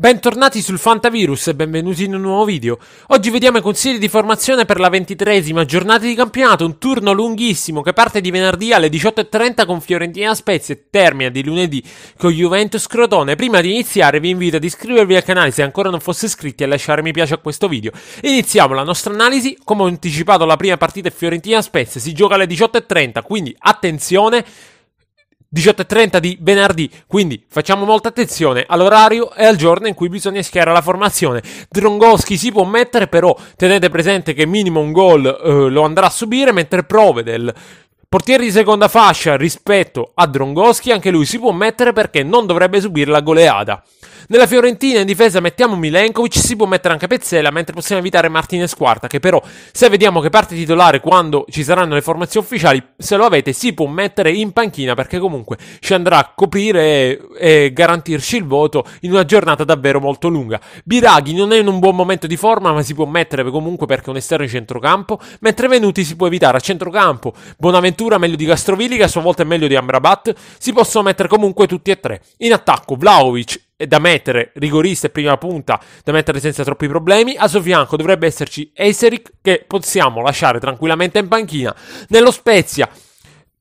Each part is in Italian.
Bentornati sul Fantavirus e benvenuti in un nuovo video. Oggi vediamo i consigli di formazione per la ventitresima giornata di campionato, un turno lunghissimo che parte di venerdì alle 18.30 con Fiorentina Spezia e termina di lunedì con Juventus Crotone. Prima di iniziare vi invito ad iscrivervi al canale se ancora non fosse iscritti e lasciare mi piace a questo video. Iniziamo la nostra analisi, come ho anticipato la prima partita è Fiorentina Spezia, si gioca alle 18.30, quindi attenzione 18.30 di venerdì, quindi facciamo molta attenzione all'orario e al giorno in cui bisogna schierare la formazione. Drongoschi si può mettere, però tenete presente che minimo un gol eh, lo andrà a subire, mentre prove del Portiere di seconda fascia rispetto a Drongoschi, anche lui si può mettere perché non dovrebbe subire la goleada. Nella Fiorentina in difesa mettiamo Milenkovic, si può mettere anche Pezzella, mentre possiamo evitare Martinez Quarta, che però se vediamo che parte titolare quando ci saranno le formazioni ufficiali, se lo avete si può mettere in panchina perché comunque ci andrà a coprire e, e garantirci il voto in una giornata davvero molto lunga. Biraghi non è in un buon momento di forma, ma si può mettere comunque perché è un esterno in centrocampo, mentre Venuti si può evitare a centrocampo. Bonaventura meglio di Castrovilli, che a sua volta è meglio di Amrabat, si possono mettere comunque tutti e tre. In attacco Vlaovic eh, da mettere rigorista e prima punta, da mettere senza troppi problemi. A suo fianco dovrebbe esserci Eseric, che possiamo lasciare tranquillamente in panchina. Nello Spezia.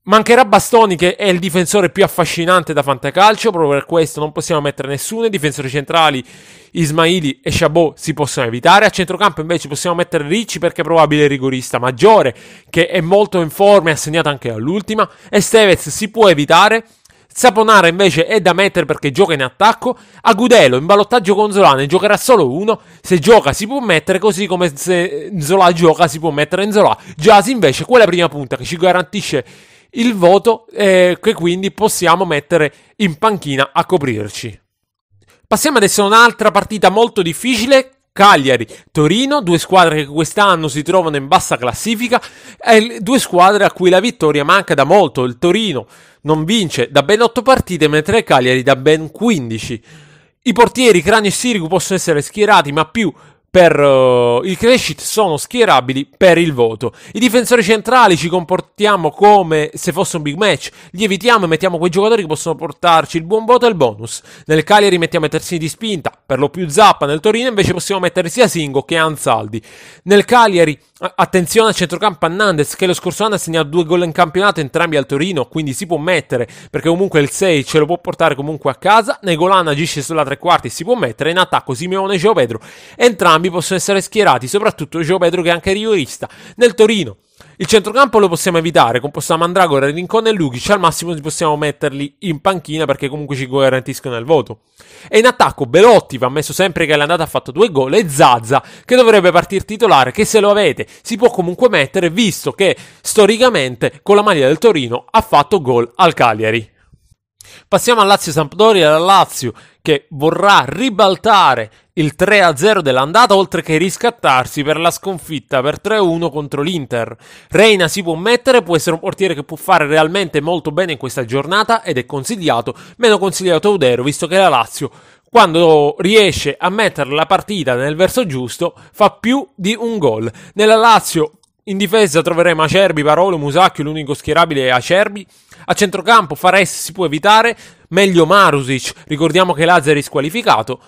Mancherà Bastoni che è il difensore più affascinante da fantacalcio, proprio per questo non possiamo mettere nessuno, i difensori centrali Ismaili e Chabot si possono evitare, a centrocampo invece possiamo mettere Ricci perché è probabile il rigorista maggiore, che è molto in forma e ha anche all'ultima, e Stevez si può evitare, Saponara invece è da mettere perché gioca in attacco. Agudelo in ballottaggio con Zola ne giocherà solo uno. Se gioca si può mettere, così come se Zola gioca si può mettere in Zola. Jasi invece quella prima punta che ci garantisce il voto eh, che quindi possiamo mettere in panchina a coprirci. Passiamo adesso a un'altra partita molto difficile Cagliari, Torino, due squadre che quest'anno si trovano in bassa classifica, e due squadre a cui la vittoria manca da molto. Il Torino non vince da ben 8 partite, mentre il Cagliari da ben 15. I portieri Crani e Sirico possono essere schierati, ma più per uh, il Crescit sono schierabili per il voto. I difensori centrali ci comportiamo come se fosse un big match, li evitiamo e mettiamo quei giocatori che possono portarci il buon voto e il bonus. Nel Cagliari mettiamo i terzini di spinta, per lo più Zappa, nel Torino invece possiamo mettere sia Singo che Anzaldi. Nel Cagliari Attenzione al centrocampo a che lo scorso anno ha segnato due gol in campionato entrambi al Torino, quindi si può mettere perché comunque il 6 ce lo può portare comunque a casa. Negolana agisce sulla tre quarti si può mettere in attacco Simeone e Geo Pedro. Entrambi possono essere schierati, soprattutto Geo Pedro che è anche rigorista. Nel Torino il centrocampo lo possiamo evitare, con da Mandragora, Rincon e Lukic, al massimo possiamo metterli in panchina perché comunque ci garantiscono il voto. E in attacco Belotti va messo sempre che l'andata ha fatto due gol e Zazza che dovrebbe partire titolare che se lo avete si può comunque mettere visto che storicamente con la maglia del Torino ha fatto gol al Cagliari. Passiamo al Lazio Sampdoria, la Lazio che vorrà ribaltare il 3-0 dell'andata, oltre che riscattarsi per la sconfitta per 3-1 contro l'Inter. Reina si può mettere, può essere un portiere che può fare realmente molto bene in questa giornata ed è consigliato, meno consigliato Udero, visto che la Lazio quando riesce a mettere la partita nel verso giusto fa più di un gol. Nella Lazio in difesa troveremo Acerbi, Parolo, Musacchio, l'unico schierabile è Acerbi. A centrocampo Fares si può evitare, meglio Marusic, ricordiamo che Lazio è squalificato.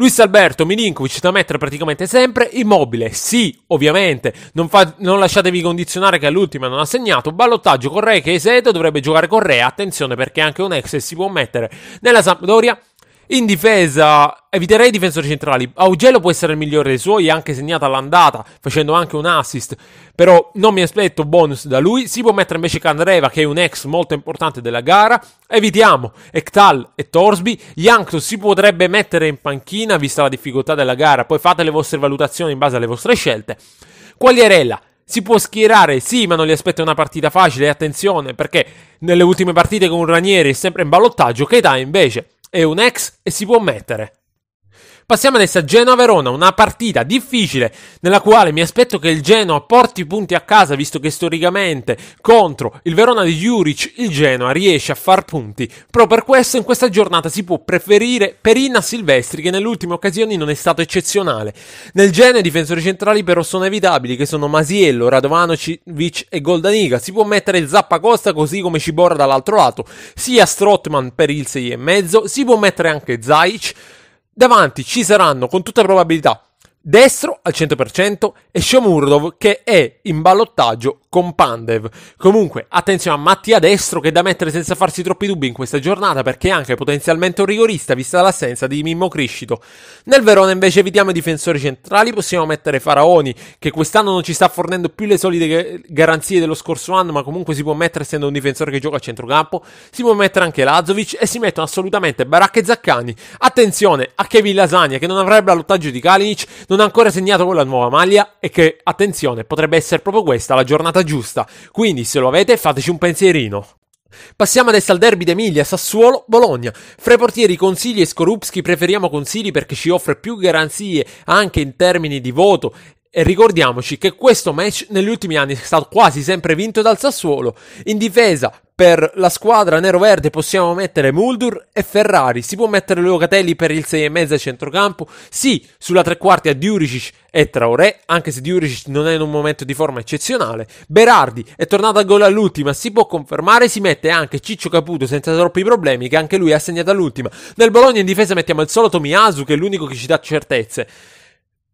Luis Alberto, Milinkovic da mettere praticamente sempre, Immobile, sì, ovviamente, non, fa, non lasciatevi condizionare che all'ultima non ha segnato, ballottaggio con Re che esete, dovrebbe giocare con Re. attenzione perché anche un ex si può mettere nella Sampdoria, in difesa, eviterei i difensori centrali. Augello può essere il migliore dei suoi, anche segnata all'andata, facendo anche un assist. Però non mi aspetto bonus da lui. Si può mettere invece Candreva, che è un ex molto importante della gara. Evitiamo Ektal e Torsby. Yankto si potrebbe mettere in panchina, vista la difficoltà della gara. Poi fate le vostre valutazioni in base alle vostre scelte. Quagliarella, si può schierare, sì, ma non gli aspetta una partita facile, attenzione, perché nelle ultime partite con Ranieri è sempre in ballottaggio, Keita invece è un ex e si può mettere. Passiamo adesso a Genoa-Verona, una partita difficile nella quale mi aspetto che il Genoa porti punti a casa, visto che storicamente contro il Verona di Juric il Genoa riesce a far punti. Però per questo in questa giornata si può preferire Perina Silvestri, che nell'ultima occasione non è stato eccezionale. Nel Genoa i difensori centrali però sono evitabili, che sono Masiello, Radovanovic e Goldaniga. Si può mettere il Zappa Costa così come Ciborra dall'altro lato, sia Strotman per il 6,5, si può mettere anche Zaic davanti ci saranno con tutta probabilità Destro al 100% e Shomurdov che è in ballottaggio con Pandev. Comunque, attenzione a Mattia Destro che è da mettere senza farsi troppi dubbi in questa giornata perché è anche potenzialmente un rigorista vista l'assenza di Mimmo Criscito. Nel Verona invece evitiamo i difensori centrali, possiamo mettere Faraoni che quest'anno non ci sta fornendo più le solide garanzie dello scorso anno ma comunque si può mettere essendo un difensore che gioca a centrocampo, si può mettere anche Lazovic e si mettono assolutamente Baracca e Zaccani. Attenzione a Kevin Lasagna che non avrebbe l'allottaggio di Kalinic, non ha ancora segnato con la nuova maglia e che, attenzione, potrebbe essere proprio questa la giornata giornata giusta. Quindi, se lo avete, fateci un pensierino. Passiamo adesso al derby d'Emilia, Sassuolo, Bologna. Fra i portieri Consigli e Skorupski preferiamo Consigli perché ci offre più garanzie anche in termini di voto e ricordiamoci che questo match negli ultimi anni è stato quasi sempre vinto dal Sassuolo. In difesa per la squadra nero-verde possiamo mettere Muldur e Ferrari. Si può mettere Locatelli per il 6,5 a centrocampo. Sì, sulla tre quarti a Diuricic e Traoré, anche se Diuricic non è in un momento di forma eccezionale. Berardi è tornato a gol all'ultima, si può confermare. Si mette anche Ciccio Caputo senza troppi problemi, che anche lui ha segnato all'ultima. Nel Bologna in difesa mettiamo il solo Tomiyasu, che è l'unico che ci dà certezze.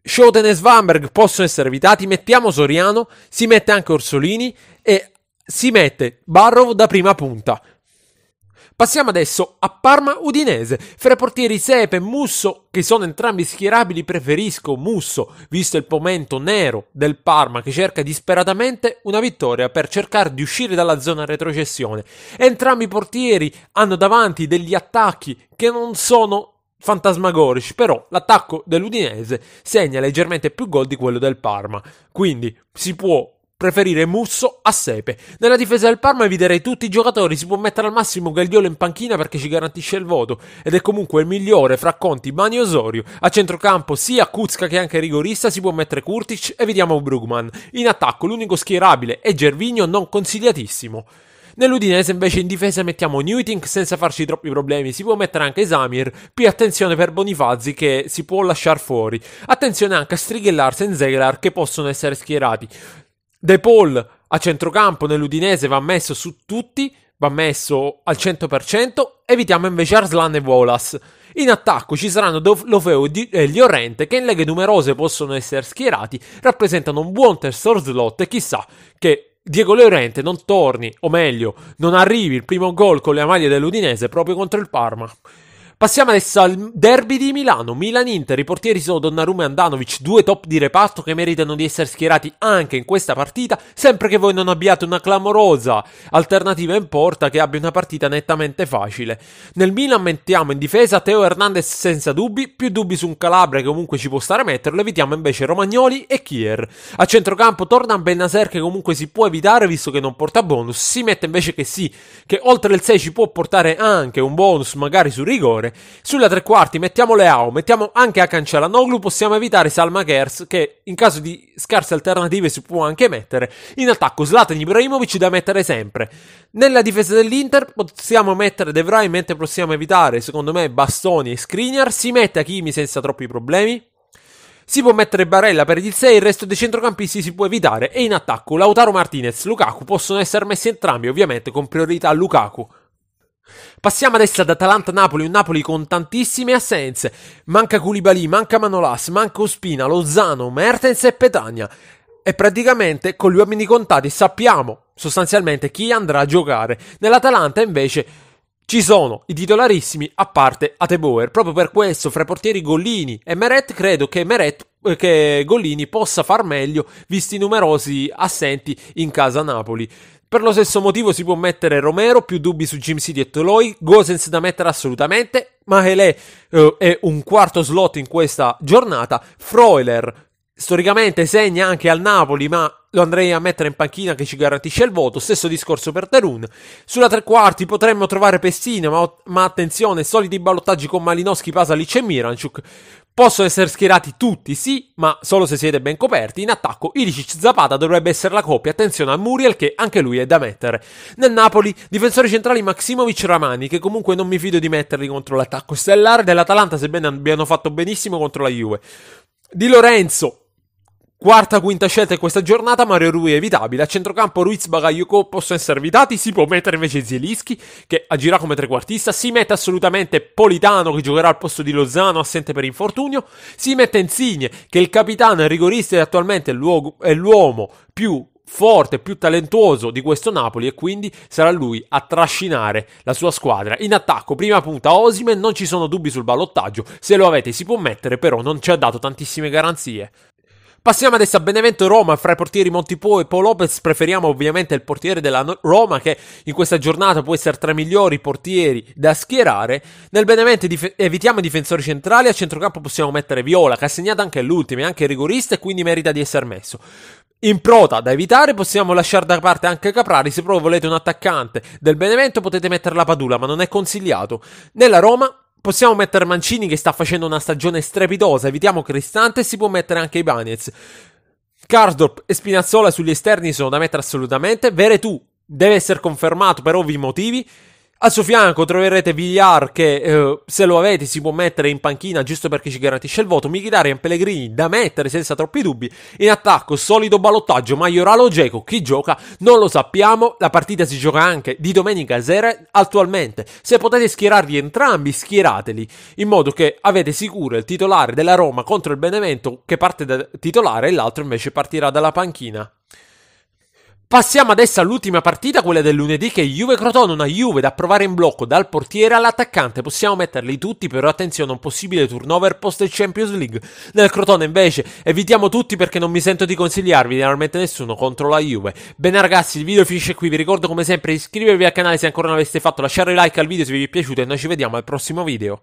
Schoten e Svanberg possono essere evitati. Mettiamo Soriano, si mette anche Orsolini e si mette Barrow da prima punta. Passiamo adesso a Parma Udinese. Fra portieri Sepe e Musso, che sono entrambi schierabili, preferisco Musso, visto il momento nero del Parma che cerca disperatamente una vittoria per cercare di uscire dalla zona retrocessione. Entrambi i portieri hanno davanti degli attacchi che non sono fantasmagorici, però l'attacco dell'Udinese segna leggermente più gol di quello del Parma, quindi si può preferire Musso a Sepe. Nella difesa del Parma eviterei tutti i giocatori, si può mettere al massimo Gagliolo in panchina perché ci garantisce il voto ed è comunque il migliore fra Conti, Bani e Osorio. A centrocampo sia Kuzka che anche rigorista si può mettere Kurtic e vediamo Brugman. In attacco l'unico schierabile è Gervinio non consigliatissimo. Nell'Udinese invece in difesa mettiamo Newtink senza farci troppi problemi, si può mettere anche Samir, più attenzione per Bonifazzi che si può lasciare fuori. Attenzione anche a Strigellarsen e Zeglar che possono essere schierati. De Paul a centrocampo nell'Udinese va messo su tutti, va messo al 100%, evitiamo invece Arslan e Volas. In attacco ci saranno Lofeo e Liorente che in leghe numerose possono essere schierati, rappresentano un buon terzo slot e chissà che Diego Leorente non torni, o meglio, non arrivi il primo gol con le maglie dell'Udinese proprio contro il Parma. Passiamo adesso al derby di Milano, Milan-Inter, i portieri sono Donnarumma e Andanovic, due top di reparto che meritano di essere schierati anche in questa partita, sempre che voi non abbiate una clamorosa alternativa in porta che abbia una partita nettamente facile. Nel Milan mettiamo in difesa Teo Hernandez senza dubbi, più dubbi su un Calabria che comunque ci può stare a metterlo, evitiamo invece Romagnoli e Kier. A centrocampo torna Benaser che comunque si può evitare visto che non porta bonus, si mette invece che sì, che oltre il 6 ci può portare anche un bonus magari su rigore, sulla tre quarti mettiamo Leao, mettiamo anche a Cancella Noglu, possiamo evitare Salma Gers che in caso di scarse alternative si può anche mettere. In attacco Zlatan Ibrahimovic da mettere sempre. Nella difesa dell'Inter possiamo mettere De Vrij mentre possiamo evitare, secondo me, Bastoni e Skriniar. Si mette Hakimi senza troppi problemi. Si può mettere Barella per il 6, il resto dei centrocampisti si può evitare e in attacco Lautaro Martinez, Lukaku possono essere messi entrambi, ovviamente con priorità a Lukaku. Passiamo adesso ad Atalanta-Napoli, un Napoli con tantissime assenze. Manca Koulibaly, manca Manolas, manca Ospina, Lozano, Mertens e Petagna. E praticamente con gli uomini contati sappiamo sostanzialmente chi andrà a giocare. Nell'Atalanta invece ci sono i titolarissimi a parte Ateboer. Proprio per questo fra i portieri Gollini e Meret credo che Meret eh, che Gollini possa far meglio visti i numerosi assenti in casa Napoli. Per lo stesso motivo si può mettere Romero, più dubbi su Jim City e Toloi, Gosens da mettere assolutamente, Mahele eh, è un quarto slot in questa giornata, Freuler storicamente segna anche al Napoli, ma lo andrei a mettere in panchina che ci garantisce il voto. Stesso discorso per Terun. Sulla tre quarti potremmo trovare Pessina, ma, ma attenzione, soliti ballottaggi con Malinowski, Pasalic e Miranchuk. Possono essere schierati tutti, sì, ma solo se siete ben coperti. In attacco, Ilicic Zapata dovrebbe essere la coppia. Attenzione a Muriel, che anche lui è da mettere. Nel Napoli, difensori centrali Maximovic Ramani, che comunque non mi fido di metterli contro l'attacco stellare dell'Atalanta, sebbene abbiano fatto benissimo contro la Juve. Di Lorenzo, Quarta, quinta scelta in questa giornata, Mario Rui è evitabile. A centrocampo Ruiz, Bagayoko possono essere evitati, si può mettere invece Zielinski che agirà come trequartista, si mette assolutamente Politano che giocherà al posto di Lozano assente per infortunio, si mette Insigne che è il capitano e rigorista e attualmente è l'uomo più forte, più talentuoso di questo Napoli e quindi sarà lui a trascinare la sua squadra in attacco. Prima punta Osime, non ci sono dubbi sul ballottaggio, se lo avete si può mettere, però non ci ha dato tantissime garanzie. Passiamo adesso a Benevento Roma, fra i portieri Montipo e Paul Lopez preferiamo ovviamente il portiere della Roma che in questa giornata può essere tra i migliori portieri da schierare. Nel Benevento dif- evitiamo i difensori centrali, a centrocampo possiamo mettere Viola che ha segnato anche l'ultimo, è anche rigorista e quindi merita di essere messo. In prota da evitare possiamo lasciare da parte anche Caprari, se proprio volete un attaccante del Benevento potete mettere la Padula, ma non è consigliato. Nella Roma Possiamo mettere Mancini che sta facendo una stagione strepitosa, evitiamo Cristante e si può mettere anche Ibanez. Cardorp e Spinazzola sugli esterni sono da mettere assolutamente. Vere Veretù deve essere confermato per ovvi motivi. Al suo fianco troverete Villar che eh, se lo avete si può mettere in panchina giusto perché ci garantisce il voto. Michitarian Pellegrini da mettere senza troppi dubbi. In attacco solido ballottaggio Maioralo Geco. Chi gioca non lo sappiamo. La partita si gioca anche di domenica sera attualmente. Se potete schierarli entrambi schierateli in modo che avete sicuro il titolare della Roma contro il Benevento che parte da titolare e l'altro invece partirà dalla panchina. Passiamo adesso all'ultima partita, quella del lunedì, che è Juve Crotone, una Juve da provare in blocco dal portiere all'attaccante. Possiamo metterli tutti, però attenzione a un possibile turnover post Champions League. Nel Crotone invece evitiamo tutti perché non mi sento di consigliarvi generalmente nessuno contro la Juve. Bene ragazzi, il video finisce qui, vi ricordo come sempre iscrivervi al canale se ancora non l'aveste fatto, lasciare like al video se vi è piaciuto e noi ci vediamo al prossimo video.